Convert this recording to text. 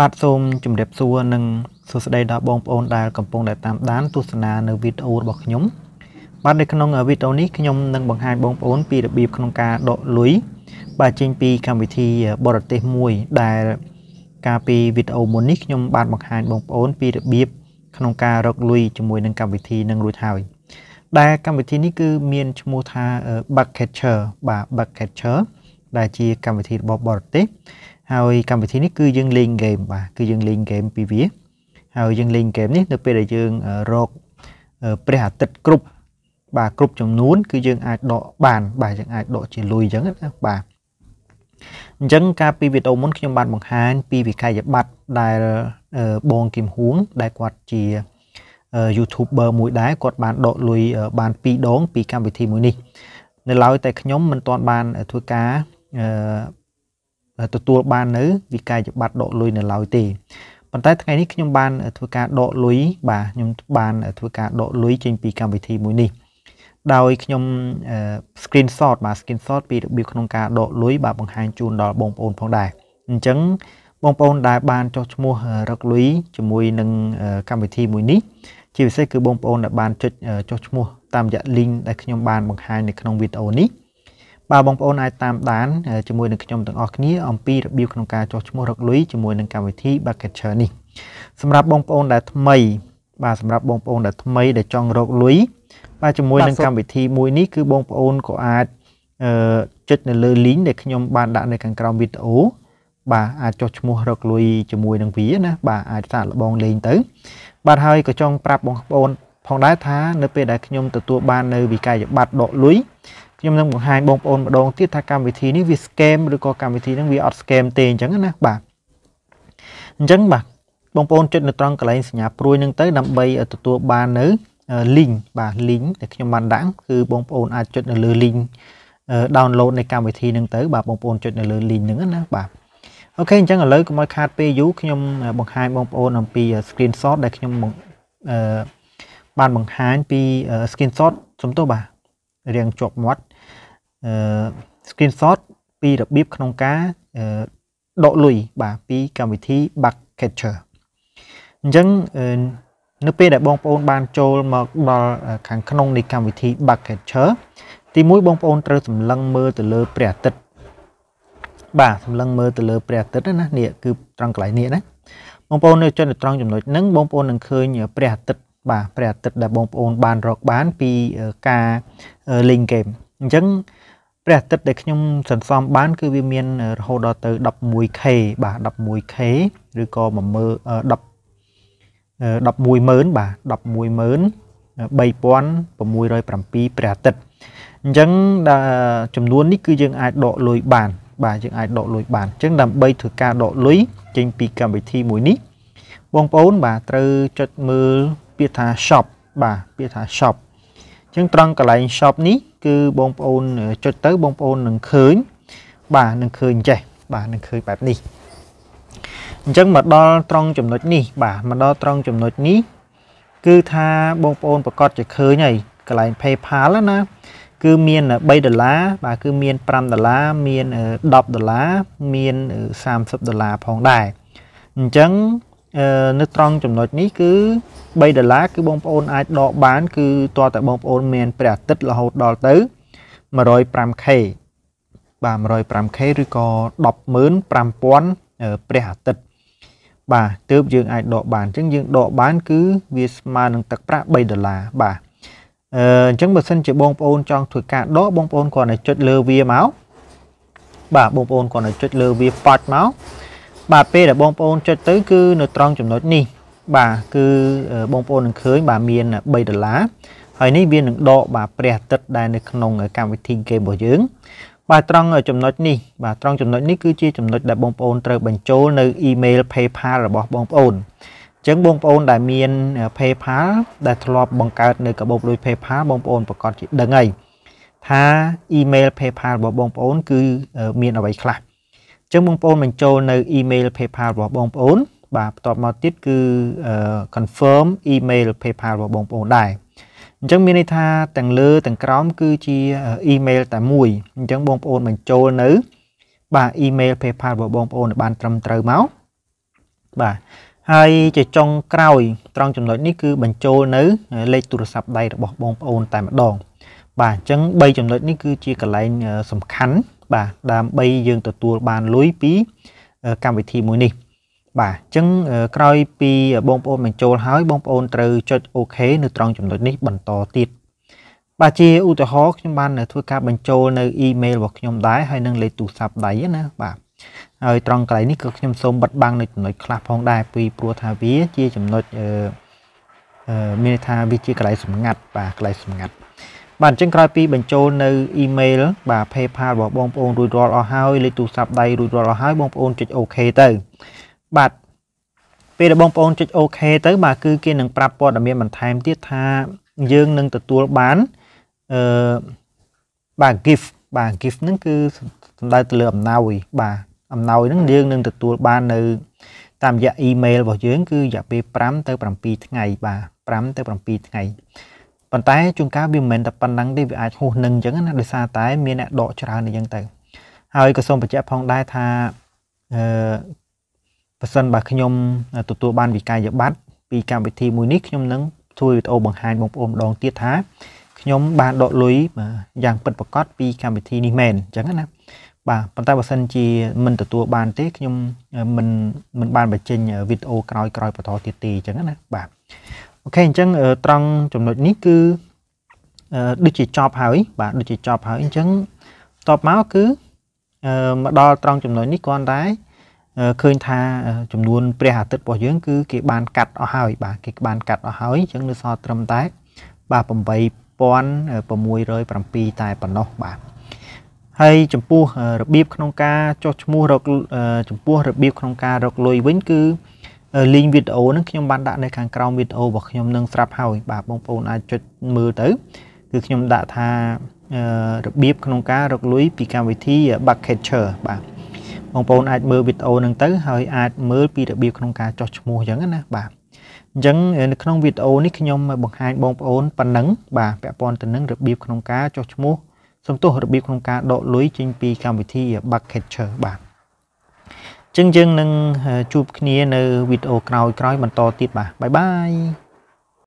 បាទសូមជម្រាបសួរនិងសួស្តីដល់បងប្អូនដែលកំពុងតែតាមដានទស្សនានៅវីដេអូរបស់ខ្ញុំ បាទនៅក្នុងវីដេអូនេះខ្ញុំនឹងបង្ហាញបងប្អូនពីរបៀបក្នុងការដកលុយបាទចេញពីកម្មវិធីបរទេសមួយដែលកាលពីវីដេអូមុននេះខ្ញុំបានបង្ហាញបងប្អូនពីរបៀបក្នុងការរកលុយជាមួយនឹងកម្មវិធីនឹងរួចហើយដែលកម្មវិធីនេះគឺមានឈ្មោះថា Bucketcher បាទ Bucketcher ដែលជាកម្មវិធីរបស់បរទេសហើយកម្មវិធីនេះគឺយើងលេងហ្គេមបាទគឺយើងលេងហ្គេមពីវាហើយយើងលេងហ្គេមនេះនៅពេលដែលយើងរកព្រះអាទិត្យគ្រប់បាទគ្រប់ចំនួនគឺយើងអាចដកបានបាទយើងអាចដកជាលុយអញ្ចឹងណាបាទអញ្ចឹងការពីវីដេអូមុនខ្ញុំបានបង្ហាញពីវិក័យប័ត្រដែលបងគឹមហួងដែលគាត់ជា YouTuber មួយដែរគាត់បានដកលុយបាន2ដង ពីកម្មវិធីមួយនេះនៅឡើយតែខ្ញុំមិនទាន់បានធ្វើការទទួលបាននៅវិក័យប័ត្រដកលុយនៅឡើយទេប៉ុន្តែ ថ្ងៃនេះខ្ញុំបាន ធ្វើការដកលុយបាទខ្ញុំបាន ធ្វើការដកលុយចេញពីកម្មវិធីមួយនេះ ដោយខ្ញុំ screen shot បាទ screen shot ពីរបៀបក្នុងការដកលុយបាទបង្ហាញជូនដល់បងប្អូន ផងដែរអញ្ចឹងបងប្អូនដែលបានចុះឈ្មោះរកលុយជាមួយនឹងកម្មវិធីមួយនេះ ជាពិសេសគឺបងប្អូនដែលបានចុចចុះឈ្មោះតាមរយៈ link ដែលខ្ញុំបានបង្ហាញនៅក្នុងវីដេអូនេះបាទបងប្អូនអាចតាមដានជាមួយនឹងខ្ញុំទាំងអស់គ្នាអំពីរបៀបក្នុងការចុះឈ្មោះរកលុយជាមួយនឹងកម្មវិធី Bucketcher នេះសម្រាប់បងប្អូនដែលថ្មី បាទសម្រាប់បងប្អូនដែលថ្មីដែលចង់រកលុយបាទជាមួយនឹងកម្មវិធីមួយនេះគឺបងប្អូនក៏អាចអឺចុចនៅលើ link ដែលខ្ញុំ បានដាក់នៅខាងក្រោមវីដេអូ បាទអាចចុះឈ្មោះរកលុយជាមួយនឹងវាណាបាទអាចសាកល្បងលេងទៅ បាទហើយក៏ចង់ប្រាប់បងប្អូន ផងដែរថានៅពេលដែលខ្ញុំទទួលបាននៅវិក័យប័ត្រដកលុយខ្ញុំនឹងបង្ហាញបងប្អូនម្ដងទៀតថាកម្មវិធីនេះវា scam ឬក៏កម្មវិធីហ្នឹងវាអត់ scam ទេអញ្ចឹងណាបាទអញ្ចឹងបាទបងប្អូនចុចនៅត្រង់កន្លែងសញ្ញាព្រួយនឹងទៅដើម្បីទទួលបាននៅ link បាទ link ដែលខ្ញុំបានដាក់គឺបងប្អូនអាចចុចនៅលើ link download នៃកម្មវិធីនឹងទៅបាទបងប្អូនចុចនៅលើ link ហ្នឹងណាបាទអូខេអញ្ចឹងឥឡូវកុំឲ្យខាតពេលយូរខ្ញុំបង្ហាញបងប្អូនអំពី screenshot ដែលខ្ញុំបានបង្ហាញពី screenshot សំទោសបាទរៀងជាប់មាត់អឺ screenshot ពីរបៀបក្នុងការដកលុយបាទពីកម្មវិធី Bug Catcher អញ្ចឹងនៅពេលដែលបងប្អូនបានចូលមកដល់ខាងក្នុងនៃកម្មវិធី Bug Catcher ទី1បងប្អូនត្រូវសម្លឹងមើលទៅលើព្រះអាទិត្យបាទសម្លឹងមើលទៅលើព្រះអាទិត្យណានេះគឺត្រង់កន្លែងនេះណាបងប្អូននៅចុចត្រង់ចំណុចហ្នឹងបងប្អូននឹងឃើញព្រះអាទិត្យបាទព្រះអាទិត្យដែលបងប្អូនបានរកបានពីការលេងហ្គេមអញ្ចឹងព្រះអាទិត្យដែលខ្ញុំសន្សំបាន គឺវាមានរហូតដល់ទៅ 11k បាទ 11k ឬក៏10 1100000បាទ1100000 3607ព្រះអាទិត្យអញ្ចឹងចំនួននេះគឺយើងអាចដកលុយបាន បាទយើងអាចដកលុយបានអញ្ចឹងដើម្បីធ្វើការដកលុយចេញពីកម្មវិធីមួយនេះបងប្អូនបាទត្រូវចុចមើលពាក្យថា shop បាទពាក្យថា shop អញ្ចឹងត្រង់កន្លែង shop នេះ គឺបងប្អូនចុចទៅបងប្អូននឹងឃើញ បាទនឹងឃើញចេះបាទនឹងឃើញបែបនេះអញ្ចឹងមកដល់ត្រង់ចំណុចនេះ បាទមកដល់ត្រង់ចំណុចនេះ គឺថាបងប្អូនប្រកាសជាឃើញហើយកន្លែង PayPal ណា គឺមាន3ដុល្លារបាទគឺមាន5ដុល្លារមាន10ដុល្លារមាន30ដុល្លារផងដែរអញ្ចឹងនៅត្រង់ចំណុចនេះគឺ3ដុល្លារគឺបងប្អូនអាចដកបាន គឺតើតើបងប្អូនមានព្រះអាទិត្យរហូតដល់ទៅ 105k បាទ 105k ឬក៏105,000ព្រះអាទិត្យបាទទើបយើងអាចដកបានអញ្ចឹងយើងដកបានគឺវាស្មើនឹងទឹកប្រាក់3ដុល្លារបាទអញ្ចឹងបើសិនជាបងប្អូនចង់ធ្វើការដកបងប្អូនគ្រាន់តែចុចលើវាមកបាទបងប្អូនគ្រាន់តែចុចលើវាប៉ាច់មកបាទពេលដែលបងប្អូនចុចទៅ គឺនៅត្រង់ចំណុចនេះបាទគឺបងប្អូននឹងឃើញ បាទមាន3ដុល្លារហើយនេះវានឹងដកបាទព្រះអាទិត្យដែលនៅក្នុង កម្មវិធី game របស់យើង បាទត្រង់ចំណុចនេះបាទត្រង់ចំណុចនេះគឺជាចំណុចដែលបងប្អូនត្រូវបញ្ចូលនៅ email PayPal របស់បងប្អូនចឹងបងប្អូនដែលមាន PayPal ដែល ធ្លាប់បង្កើតនៅកាបូបលុយ PayPal បងប្អូនប្រកាសជាដឹងហើយថា email PayPal របស់បងប្អូន គឺមានអ្វីខ្លះចឹងបងប្អូនបញ្ចូលនៅ email PayPal របស់បងប្អូន បាទបន្ទាប់មកទៀតគឺ confirm email PayPal របស់បងប្អូនដែរអញ្ចឹងមានន័យថាទាំងលើទាំងក្រោមគឺជា email តែមួយអញ្ចឹងបងប្អូនបញ្ចូលនៅ បាទ email PayPal របស់បងប្អូនបានត្រឹមត្រូវមកបាទហើយជាចុងក្រោយ ត្រង់ចំណុចនេះគឺបញ្ចូលនៅលេខទូរស័ព្ទដៃរបស់បងប្អូនតែម្ដង បាទអញ្ចឹង3ចំណុចនេះគឺជាកន្លែងសំខាន់បាទដើម្បីយើងទទួលបានលុយពីកម្មវិធីមួយនេះ បាទអញ្ចឹងក្រោយពីបងប្អូនបញ្ចូលហើយបងប្អូនត្រូវចុច OK នៅត្រង់ចំណុចនេះបន្តទៀតបាទជាឧទាហរណ៍ខ្ញុំបានធ្វើការបញ្ចូលនៅ email របស់ខ្ញុំដែរហើយនឹងលេខទូរស័ព្ទដៃណាបាទហើយត្រង់កន្លែងនេះក៏ខ្ញុំសូមបិទបាំងនៅចំណុចខ្លះផងដែរពីព្រោះថាវាជាចំណុចអឺមានន័យថាវាជាកន្លែងសម្ងាត់ បាទកន្លែងសម្ងាត់បាទអញ្ចឹងក្រោយពីបញ្ចូលនៅ email បាទ PayPal របស់បងប្អូនរួចរាល់អស់ហើយលេខទូរស័ព្ទដៃរួចរាល់អស់ហើយបងប្អូនចុច OK ទៅបាទពេលដែលបងប្អូនចុច OK ទៅបាទគឺគេនឹងប្រាប់ព័ត៌មានបន្ថែមទៀតថាយើងនឹងទទួលបានអឺបាទ gift បាទ gift ហ្នឹងគឺសំដៅទៅលើអំណោយ បាទអំណោយហ្នឹងយើងនឹងទទួលបាននៅតាមរយៈ email របស់យើងគឺរយៈពេល5ទៅ7ថ្ងៃ បាទ5ទៅ7ថ្ងៃប៉ុន្តែជួនកាលវាមិនមែនតែប៉ុណ្ណឹងទេវាអាចហួសនឹងអញ្ចឹងណាដោយសារតែមានអ្នកដកច្រើនអញ្ចឹងទៅហើយក៏សូមបញ្ជាក់ផងដែរថាអឺប៉ះសិនបើខ្ញុំទទួលបានវិក័យប័ត្រពីកម្មវិធីមួយនេះខ្ញុំនឹងធ្វើវីដេអូបង្ហាញបងប្អូនម្ដងទៀតថាខ្ញុំ បានដកលុយយ៉ាងពិតប្រាកដពីកម្មវិធីនេះមែនអញ្ចឹងណាបាទប៉ុន្តែបើសិនជាមិនទទួលបានទេខ្ញុំមិនមិនបានបញ្ចេញវីដេអូក្រោយក្រោយបន្តទៀតទេអញ្ចឹងណាបាទអូខេអញ្ចឹងត្រង់ចំណុចនេះគឺដូចជាចប់ហើយបាទដូចជាចប់ហើយអញ្ចឹងបន្ទាប់មកគឺមកដល់ត្រង់ចំណុចនេះគ្រាន់តែឃើញថាចំនួនព្រះអាទិត្យរបស់យើងគឺគេបានកាត់អស់ហើយបាទគេបានកាត់អស់ហើយអញ្ចឹងនៅសល់ត្រឹមតែបាទ8607តែប៉ុណ្ណោះបាទហើយចំពោះរបៀបក្នុងការចុះឈ្មោះរកចំពោះរបៀបក្នុងការរកលុយវិញគឺលីងវីដេអូនឹងខ្ញុំបានដាក់នៅខាងក្រោមវីដេអូរបស់ខ្ញុំនឹងស្រាប់ហើយបាទបងប្អូនអាចចុចមើលទៅគឺខ្ញុំដាក់ថារបៀបក្នុងការរកលុយពីកម្មវិធី Bucketcher បាទបងប្អូនអាចមើលវីដេអូនឹងទៅ ហើយអាចមើលពីរបៀបក្នុងការចោះឈ្មោះអញ្ចឹងណាបាទអញ្ចឹងនៅក្នុងវីដេអូនេះខ្ញុំបង្ហាញបងប្អូនប៉ុណ្ណឹងបាទពាក់ព័ន្ធទៅនឹងរបៀបក្នុងការចោះឈ្មោះ សំទោសរបៀបក្នុងការដកលុយចេញពីកម្មវិធី Bucketcher បាទអញ្ចឹងយើងនឹងជួបគ្នានៅវីដេអូក្រោយៗបន្តទៀតបាទបាយបាយ